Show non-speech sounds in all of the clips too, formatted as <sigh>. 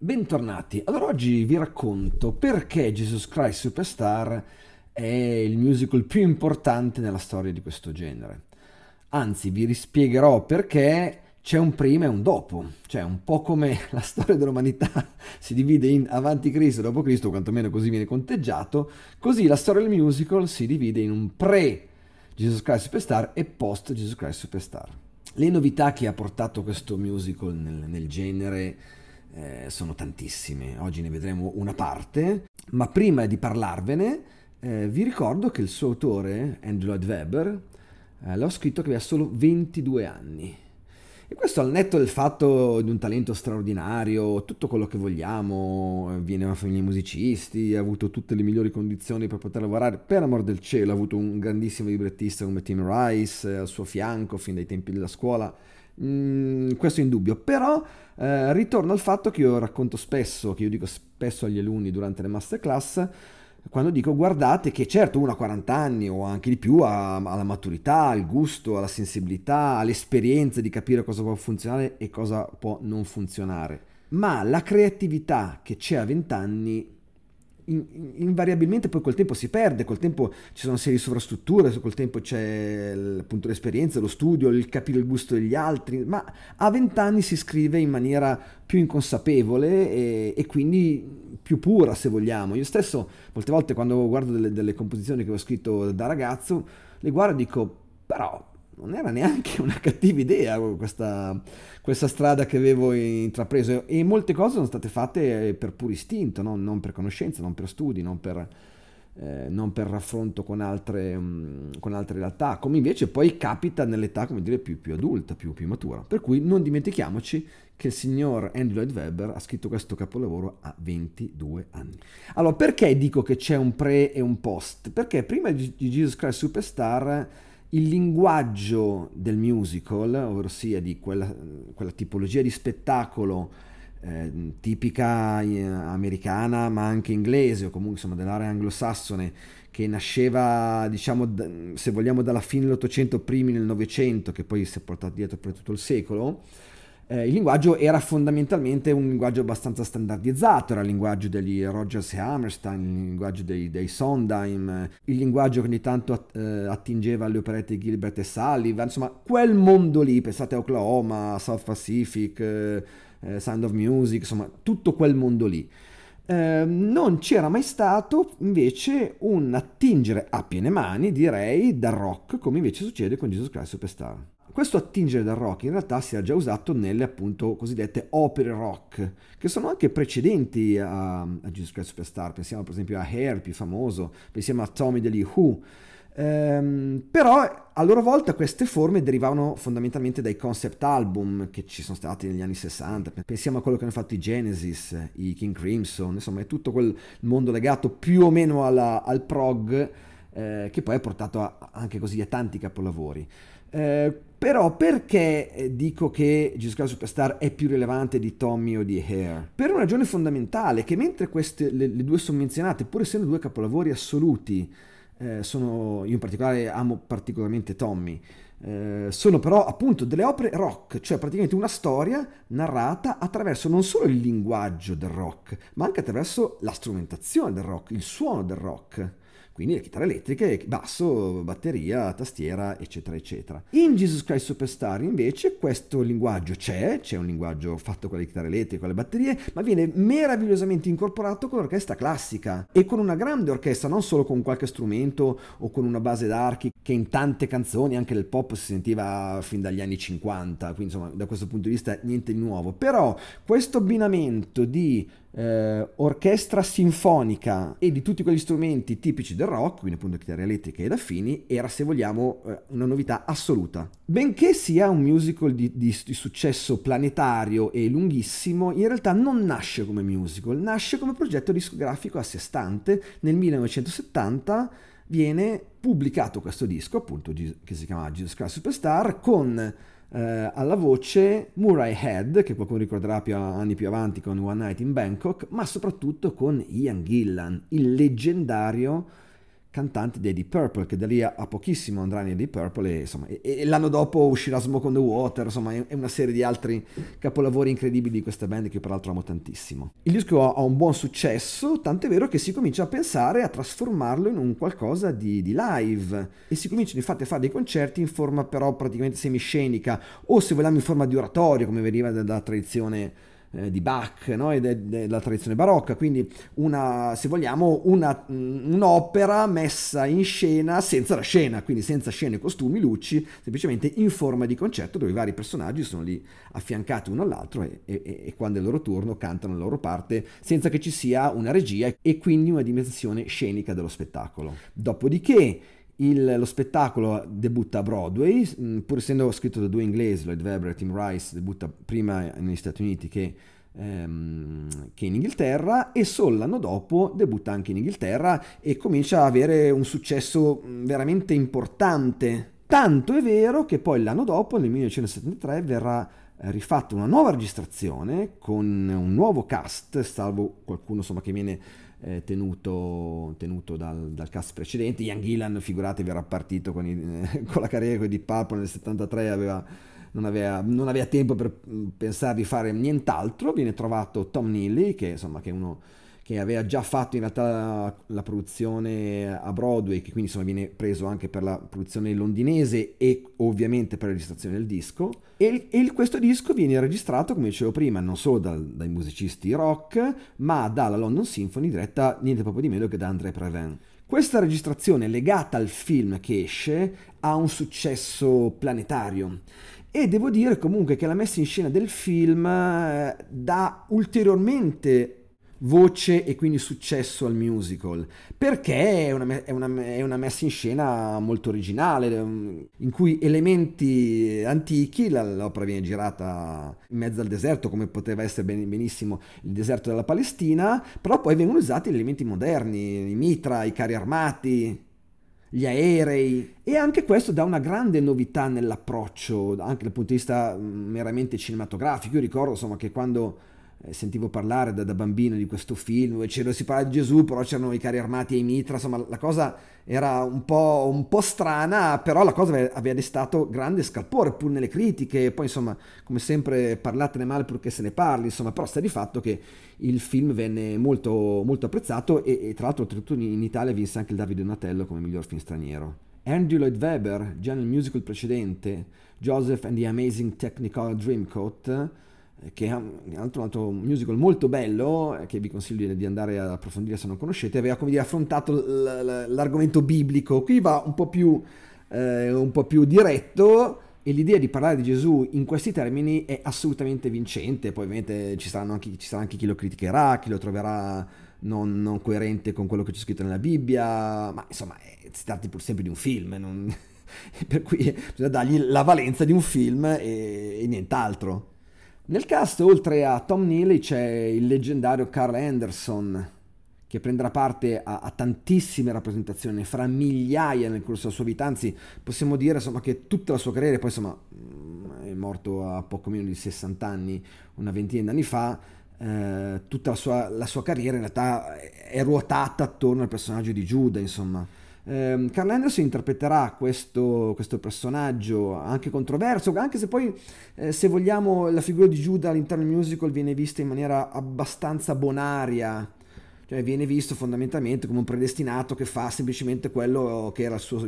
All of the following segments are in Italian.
Bentornati, allora oggi vi racconto perché Jesus Christ Superstar è il musical più importante nella storia di questo genere. Anzi, vi rispiegherò perché c'è un prima e un dopo, cioè un po' come <laughs> la storia dell'umanità <laughs> si divide in avanti Cristo e dopo Cristo, quantomeno così viene conteggiato, così la storia del musical si divide in un pre Jesus Christ Superstar e post Jesus Christ Superstar. Le novità che ha portato questo musical nel, nel genere eh, sono tantissime. Oggi ne vedremo una parte, ma prima di parlarvene eh, vi ricordo che il suo autore, Andrew Lloyd Webber, eh, l'ho scritto che aveva solo 22 anni. E questo al netto del fatto di un talento straordinario, tutto quello che vogliamo, eh, viene da una famiglia di musicisti, ha avuto tutte le migliori condizioni per poter lavorare, per amor del cielo, ha avuto un grandissimo librettista come Tim Rice eh, al suo fianco fin dai tempi della scuola, Mm, questo è in dubbio, però eh, ritorno al fatto che io racconto spesso, che io dico spesso agli alunni durante le masterclass, quando dico guardate che certo uno a 40 anni o anche di più ha, ha la maturità, il gusto, la sensibilità, l'esperienza di capire cosa può funzionare e cosa può non funzionare, ma la creatività che c'è a 20 anni invariabilmente poi col tempo si perde, col tempo ci sono serie di sovrastrutture, col tempo c'è appunto l'esperienza, lo studio, il capire il gusto degli altri, ma a vent'anni si scrive in maniera più inconsapevole e, e, quindi più pura se vogliamo. Io stesso molte volte quando guardo delle, delle composizioni che ho scritto da ragazzo, le guardo e dico però non era neanche una cattiva idea questa, questa, strada che avevo intrapreso e molte cose sono state fatte per puro istinto, no? non per conoscenza, non per studi, non per, eh, non per raffronto con altre, mm, con altre, realtà, come invece poi capita nell'età come dire, più, più adulta, più, più matura. Per cui non dimentichiamoci che il signor Andrew Lloyd Webber ha scritto questo capolavoro a 22 anni. Allora, perché dico che c'è un pre e un post? Perché prima di Jesus Christ Superstar il linguaggio del musical, ovvero sia di quella, quella tipologia di spettacolo eh, tipica eh, americana ma anche inglese o comunque insomma dell'area anglosassone che nasceva diciamo d- se vogliamo dalla fine dell'Ottocento primi nel Novecento che poi si è portato dietro per tutto il secolo eh, il linguaggio era fondamentalmente un linguaggio abbastanza standardizzato, era il linguaggio degli Rogers e Hammerstein, il linguaggio dei, dei Sondheim, il linguaggio che ogni tanto at, eh, attingeva alle operette di Gilbert e Sullivan, insomma quel mondo lì, pensate a Oklahoma, South Pacific, eh, eh Sound of Music, insomma tutto quel mondo lì. Eh, non c'era mai stato invece un attingere a piene mani, direi, dal rock, come invece succede con Jesus Christ Superstar. Questo attingere dal rock in realtà si era già usato nelle appunto cosiddette opere rock, che sono anche precedenti a, a Jesus Christ Superstar, pensiamo per esempio a Hair, più famoso, pensiamo a Tommy degli Who. Ehm, però a loro volta queste forme derivavano fondamentalmente dai concept album che ci sono stati negli anni 60, pensiamo a quello che hanno fatto i Genesis, i King Crimson, insomma è tutto quel mondo legato più o meno alla, al prog eh, che poi ha portato a, anche così a tanti capolavori. Eh, però perché eh, dico che Jesus Christ Superstar è più rilevante di Tommy o di Hair? Per una ragione fondamentale, che mentre queste, le, le due sono menzionate, pur essendo due capolavori assoluti, eh, sono, io in particolare amo particolarmente Tommy, eh, sono però appunto delle opere rock, cioè praticamente una storia narrata attraverso non solo il linguaggio del rock, ma anche attraverso la strumentazione del rock, il suono del rock. Quindi le chitarre elettriche, basso, batteria, tastiera, eccetera, eccetera. Mm. In Jesus Christ Superstar invece questo linguaggio c'è, c'è un linguaggio fatto con le chitarre elettriche, con le batterie, ma viene meravigliosamente incorporato con l'orchestra classica e con una grande orchestra, non solo con qualche strumento o con una base d'archi che in tante canzoni, anche nel pop, si sentiva fin dagli anni 50, quindi insomma da questo punto di vista niente di nuovo. Però questo abbinamento di eh, orchestra sinfonica e di tutti quegli strumenti tipici del rock, quindi appunto chitarra elettrica ed affini, era se vogliamo eh, una novità assoluta. Benché sia un musical di, di, di, successo planetario e lunghissimo, in realtà non nasce come musical, nasce come progetto discografico a sé stante. Nel 1970 viene pubblicato questo disco, appunto, che si chiama Jesus Christ Superstar, con eh, alla voce Murray Head, che qualcuno ricorderà più, anni più avanti con One Night in Bangkok, ma soprattutto con Ian Gillan, il leggendario cantante dei Deep Purple, che da lì a, pochissimo andrà nei Deep Purple e, insomma, e, e l'anno dopo uscirà Smoke on the Water, insomma, e, una serie di altri capolavori incredibili di questa band che io peraltro amo tantissimo. Il disco ha, ha un buon successo, tant'è vero che si comincia a pensare a trasformarlo in un qualcosa di, di live e si cominciano infatti a fare dei concerti in forma però praticamente semiscenica o se vogliamo in forma di oratorio come veniva dalla da tradizione eh, di Bach no? e de- della tradizione barocca, quindi una, se vogliamo una, mm, un'opera messa in scena senza la scena, quindi senza scene, costumi, luci, semplicemente in forma di concerto dove i vari personaggi sono lì affiancati uno all'altro e, e, e quando è il loro turno cantano la loro parte senza che ci sia una regia e quindi una dimensione scenica dello spettacolo. Dopodiché il, lo spettacolo debutta a Broadway, mm, pur essendo scritto da due inglesi, Lloyd Webber e Tim Rice, debutta prima negli Stati Uniti che, ehm, che in Inghilterra e solo l'anno dopo debutta anche in Inghilterra e comincia ad avere un successo mm, veramente importante. Tanto è vero che poi l'anno dopo, nel 1973, verrà eh, rifatto una nuova registrazione con un nuovo cast, salvo qualcuno insomma, che viene eh, tenuto, tenuto dal, dal, cast precedente. Ian Gillan, figuratevi, era partito con, i, <laughs> con la carriera di Purple nel 73, aveva, non, aveva, non, aveva, tempo per mm, pensare di fare nient'altro. Viene trovato Tom Neely, che, insomma, che è uno che aveva già fatto in realtà la produzione a Broadway, che quindi insomma viene preso anche per la produzione londinese e ovviamente per la registrazione del disco. E, e questo disco viene registrato, come dicevo prima, non solo dal, dai musicisti rock, ma dalla London Symphony diretta niente proprio di meno che da André Previn. Questa registrazione legata al film che esce ha un successo planetario e devo dire comunque che la messa in scena del film eh, dà ulteriormente voce e quindi successo al musical, perché è una, è, una, è una, messa in scena molto originale, ehm, in cui elementi antichi, l'opera viene girata in mezzo al deserto, come poteva essere ben, benissimo il deserto della Palestina, però poi vengono usati elementi moderni, i mitra, i carri armati, gli aerei e anche questo dà una grande novità nell'approccio anche dal punto di vista mm, meramente cinematografico. Io ricordo insomma che quando eh, sentivo parlare da, da, bambino di questo film dove c'era, si parla di Gesù, però c'erano i carri armati e i mitra, insomma la cosa era un po', un po', strana, però la cosa aveva, destato grande scalpore pur nelle critiche, poi insomma come sempre parlatene male purché se ne parli, insomma però sta di fatto che il film venne molto, molto apprezzato e, e tra l'altro oltretutto in Italia vinse anche il Davide Donatello come miglior film straniero. Andrew Lloyd Webber, già nel musical precedente, Joseph and the Amazing Technicolor Dreamcoat, che è un altro, un altro, musical molto bello eh, che vi consiglio di andare ad approfondire se non conoscete, aveva come dire affrontato l'argomento biblico, qui va un po' più, eh, un po più diretto e l'idea di parlare di Gesù in questi termini è assolutamente vincente, poi ovviamente ci, anche, ci sarà anche chi lo criticherà, chi lo troverà non, non, coerente con quello che c'è scritto nella Bibbia, ma insomma è, eh, si tratta pur sempre di un film, non... <laughs> per cui bisogna dargli la valenza di un film e, e nient'altro. Nel cast, oltre a Tom Neely, c'è il leggendario Carl Anderson, che prenderà parte a, a, tantissime rappresentazioni, fra migliaia nel corso della sua vita, anzi possiamo dire insomma, che tutta la sua carriera, poi insomma mm, è morto a poco meno di 60 anni, una ventina di anni fa, eh, tutta la sua, la sua, carriera in realtà è ruotata attorno al personaggio di Giuda, insomma. Eh, Carl Anderson interpreterà questo, questo, personaggio anche controverso, anche se poi, eh, se vogliamo, la figura di Giuda all'interno del musical viene vista in maniera abbastanza bonaria, cioè viene visto fondamentalmente come un predestinato che fa semplicemente quello che, suo,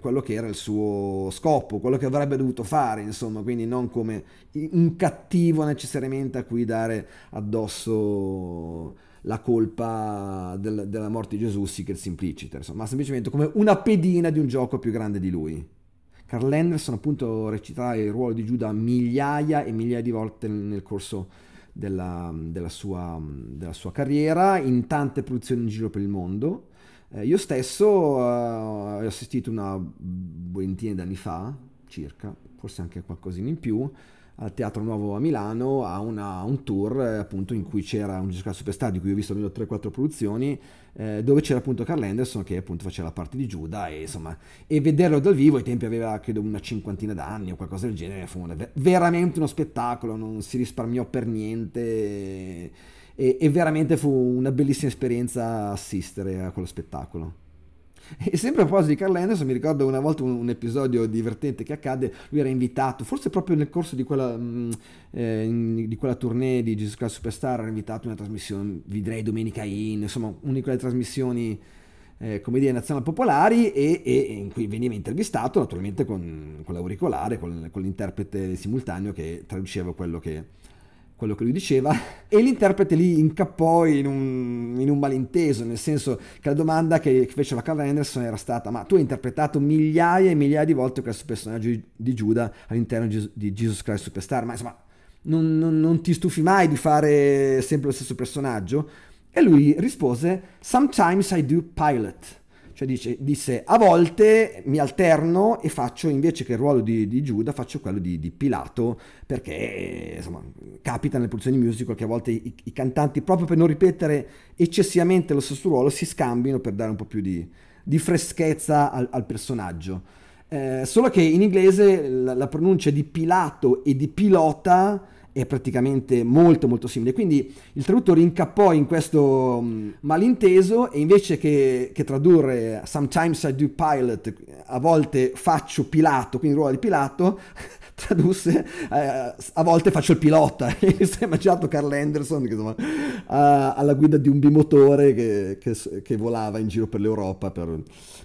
quello che era il suo, scopo, quello che avrebbe dovuto fare, insomma, quindi non come un cattivo necessariamente a cui dare addosso la colpa del, della morte di Gesù Secret Simpliciter, ma semplicemente come una pedina di un gioco più grande di lui. Carl Anderson appunto recita il ruolo di Giuda migliaia e migliaia di volte nel corso della, della, sua, della sua, carriera, in tante produzioni in giro per il mondo. Eh, io stesso eh, ho assistito una ventina di anni fa, circa, forse anche qualcosina in più, al Teatro Nuovo a Milano a, una, un tour eh, appunto in cui c'era un Gesù Christ Superstar di cui ho visto almeno 3-4 produzioni eh, dove c'era appunto Carl Anderson che appunto faceva la parte di Giuda e insomma e vederlo dal vivo ai tempi aveva credo una cinquantina d'anni o qualcosa del genere fu una, veramente uno spettacolo non si risparmiò per niente e, e veramente fu una bellissima esperienza assistere a quello spettacolo <laughs> E sempre a proposito di Carl Anderson, mi ricordo una volta un, un episodio divertente che accadde, lui era invitato, forse proprio nel corso di quella, mh, mm, eh, di quella tournée di Jesus Christ Superstar, era invitato una trasmissione, vedrei Domenica In, insomma, una di quelle trasmissioni... Eh, come dire, nazionali popolari e, e, in cui veniva intervistato naturalmente con, con l'auricolare, con, con l'interprete simultaneo che traduceva quello che, quello che lui diceva e l'interprete lì incappò in un, in un malinteso, nel senso che la domanda che faceva Carl Anderson era stata ma tu hai interpretato migliaia e migliaia di volte questo personaggio di Giuda all'interno di Jesus Christ Superstar, ma insomma non, non, non ti stufi mai di fare sempre lo stesso personaggio? E lui rispose Sometimes I do pilot cioè dice, disse, a volte mi alterno e faccio invece che il ruolo di, di Giuda, faccio quello di, di, Pilato, perché insomma capita nelle produzioni musical che a volte i, i, cantanti, proprio per non ripetere eccessivamente lo stesso ruolo, si scambino per dare un po' più di, di freschezza al, al personaggio. Eh, solo che in inglese la, la pronuncia di Pilato e di Pilota è praticamente molto molto simile. Quindi il traduttore incappò in questo mm, malinteso e invece che, che tradurre Sometimes I do pilot, a volte faccio Pilato, quindi il ruolo di Pilato, <laughs> tradusse eh, a volte faccio il pilota. E <laughs> mi sono immaginato Carl Anderson che, insomma, a, alla guida di un bimotore che, che, che, volava in giro per l'Europa per,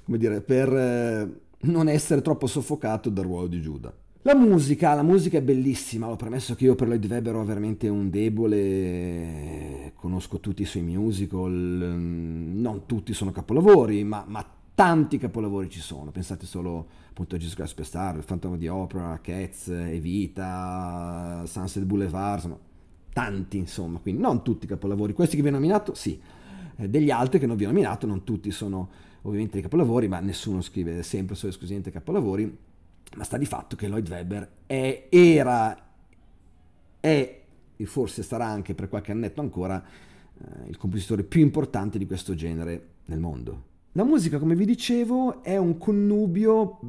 come dire, per eh, non essere troppo soffocato dal ruolo di Giuda. La musica, la musica è bellissima, l'ho premesso che io per Lloyd Webber ho veramente un debole, conosco tutti i suoi musical, mm, non tutti sono capolavori, ma, ma tanti capolavori ci sono, pensate solo appunto a Jesus Christ Superstar, Il Fantasma di Opera, Cats, Evita, Sunset Boulevard, insomma, tanti insomma, quindi non tutti i capolavori, questi che vi ho nominato sì, eh, degli altri che non vi ho nominato, non tutti sono ovviamente dei capolavori, ma nessuno scrive sempre solo esclusivamente capolavori, ma sta di fatto che Lloyd Webber è, era, è e forse sarà anche per qualche annetto ancora eh, il compositore più importante di questo genere nel mondo. La musica, come vi dicevo, è un connubio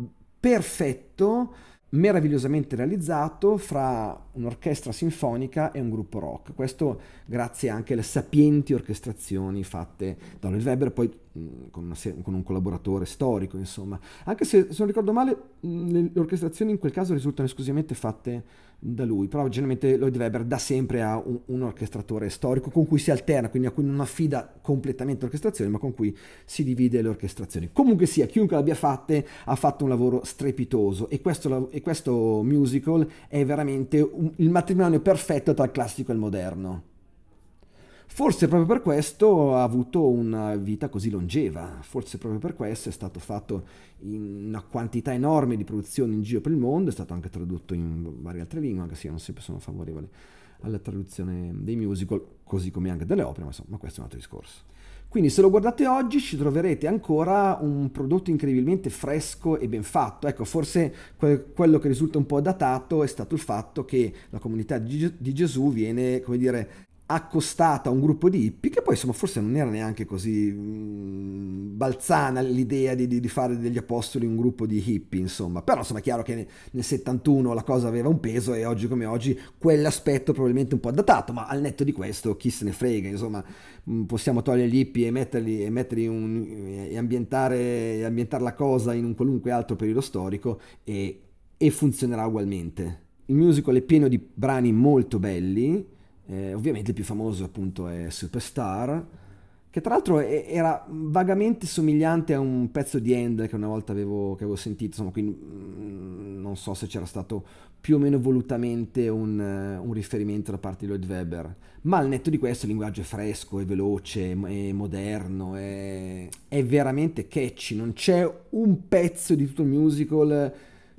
perfetto, meravigliosamente realizzato fra un'orchestra sinfonica e un gruppo rock. Questo grazie anche alle sapienti orchestrazioni fatte da Oliver Weber, poi mm, con, con, un collaboratore storico, insomma. Anche se, se non ricordo male, mm, le orchestrazioni in quel caso risultano esclusivamente fatte da lui, però generalmente Lloyd Webber da sempre ha un, un orchestratore storico con cui si alterna, quindi a cui non affida completamente l'orchestrazione, ma con cui si divide le orchestrazioni. Comunque sia, chiunque l'abbia fatta ha fatto un lavoro strepitoso e questo, e questo musical è veramente un il matrimonio perfetto tra il classico e il moderno. Forse proprio per questo ha avuto una vita così longeva, forse proprio per questo è stato fatto in una quantità enorme di produzioni in giro per il mondo, è stato anche tradotto in varie altre lingue, anche se io non sempre sono favorevole alla traduzione dei musical, così come anche delle opere, ma insomma questo è un altro discorso. Quindi se lo guardate oggi ci troverete ancora un prodotto incredibilmente fresco e ben fatto. Ecco, forse que- quello che risulta un po' datato è stato il fatto che la comunità di, Ges- di Gesù viene, come dire, accostata a un gruppo di hippie che poi insomma forse non era neanche così mh, balzana l'idea di, di, di, fare degli apostoli un gruppo di hippie insomma però insomma è chiaro che ne, nel 71 la cosa aveva un peso e oggi come oggi quell'aspetto probabilmente un po' datato ma al netto di questo chi se ne frega insomma mh, possiamo togliere gli hippie e metterli, e metterli un, e ambientare, e ambientare la cosa in un qualunque altro periodo storico e, e funzionerà ugualmente il musical è pieno di brani molto belli eh, ovviamente il più famoso appunto è Superstar, che tra l'altro è, era vagamente somigliante a un pezzo di End che una volta avevo, che avevo sentito, insomma, quindi mh, mm, non so se c'era stato più o meno volutamente un, eh, un, riferimento da parte di Lloyd Webber, ma al netto di questo il linguaggio è fresco, è veloce, è moderno, è, è veramente catchy, non c'è un pezzo di tutto il musical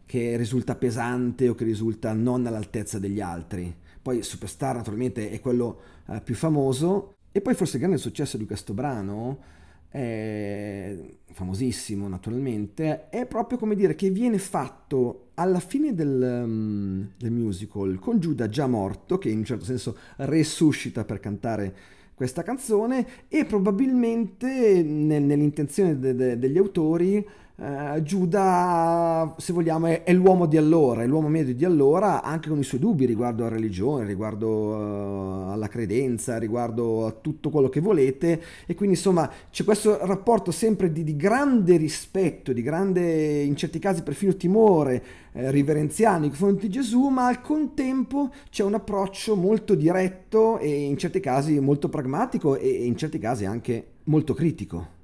che risulta pesante o che risulta non all'altezza degli altri poi Superstar naturalmente è quello eh, più famoso, e poi forse il grande successo di questo brano, eh, famosissimo naturalmente, è proprio come dire che viene fatto alla fine del, um, del musical con Giuda già morto, che in un certo senso resuscita per cantare questa canzone, e probabilmente nel, nell'intenzione de, de, degli autori eh, Giuda, se vogliamo, è, è, l'uomo di allora, è l'uomo medio di allora, anche con i suoi dubbi riguardo alla religione, riguardo uh, alla credenza, riguardo a tutto quello che volete. E quindi, insomma, c'è questo rapporto sempre di, di grande rispetto, di grande, in certi casi, perfino timore eh, riverenziano nei confronti di Gesù, ma al contempo c'è un approccio molto diretto e in certi casi molto pragmatico e in certi casi anche molto critico.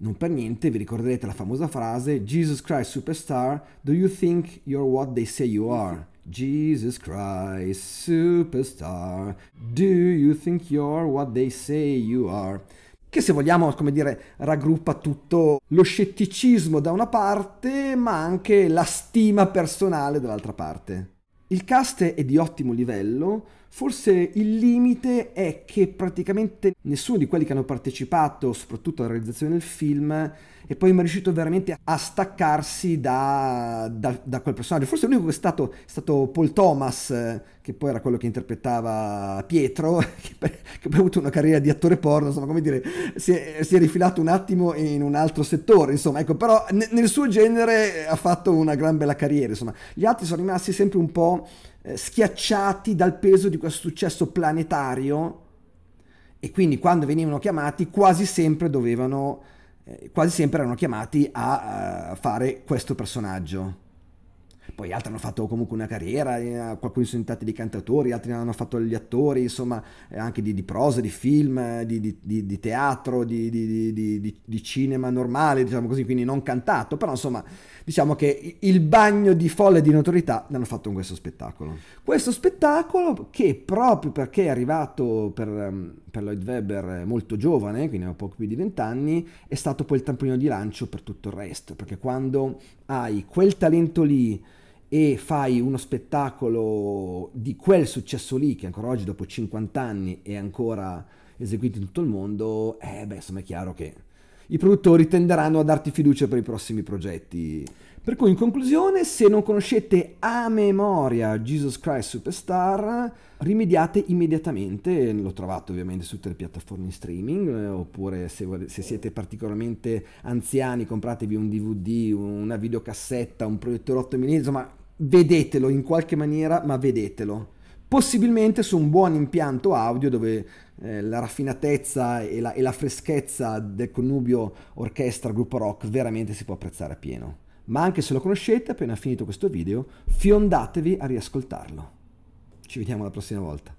Non per niente vi ricorderete la famosa frase Jesus Christ Superstar, do you think you're what they say you are? Jesus Christ Superstar, do you think you're what they say you are? Che se vogliamo, come dire, raggruppa tutto lo scetticismo da una parte, ma anche la stima personale dall'altra parte. Il cast è di ottimo livello, Forse il limite è che praticamente nessuno di quelli che hanno partecipato, soprattutto alla realizzazione del film, è poi mai riuscito veramente a staccarsi da, da, da quel personaggio. Forse l'unico che è stato, è stato Paul Thomas, che poi era quello che interpretava Pietro, <laughs> che, poi ha avuto una carriera di attore porno, insomma, come dire, si è, si è rifilato un attimo in un altro settore, insomma, ecco, però nel suo genere ha fatto una gran bella carriera, insomma. Gli altri sono rimasti sempre un po' Eh, schiacciati dal peso di questo successo planetario e quindi quando venivano chiamati quasi sempre dovevano eh, quasi sempre erano chiamati a, fare questo personaggio. Poi altri hanno fatto comunque una carriera, eh, qualcuno sono diventati dei cantatori, altri hanno fatto gli attori, insomma, anche di, di prosa, di film, di, di, di teatro, di, cinema normale, diciamo così, quindi non cantato, però insomma diciamo che il bagno di folle di notorietà l'hanno fatto con questo spettacolo. Questo spettacolo che proprio perché è arrivato per, ehm, per Lloyd Webber eh, molto giovane, quindi aveva poco più di 20 anni, è stato poi il tamponino di lancio per tutto il resto, perché quando hai quel talento lì, e fai uno spettacolo di quel successo lì, che ancora oggi dopo 50 anni è ancora eseguito in tutto il mondo, eh beh, insomma è chiaro che i produttori tenderanno a darti fiducia per i prossimi progetti. Per cui in conclusione, se non conoscete a memoria Jesus Christ Superstar, rimediate immediatamente, lo trovate ovviamente su tutte le piattaforme in streaming, eh, oppure se, se, siete particolarmente anziani compratevi un DVD, una videocassetta, un proiettore 8 mm, insomma vedetelo in qualche maniera, ma vedetelo possibilmente su un buon impianto audio dove eh, la raffinatezza e la, e la freschezza del connubio orchestra-gruppo rock veramente si può apprezzare a pieno. Ma anche se lo conoscete, appena finito questo video, fiondatevi a riascoltarlo. Ci vediamo la prossima volta.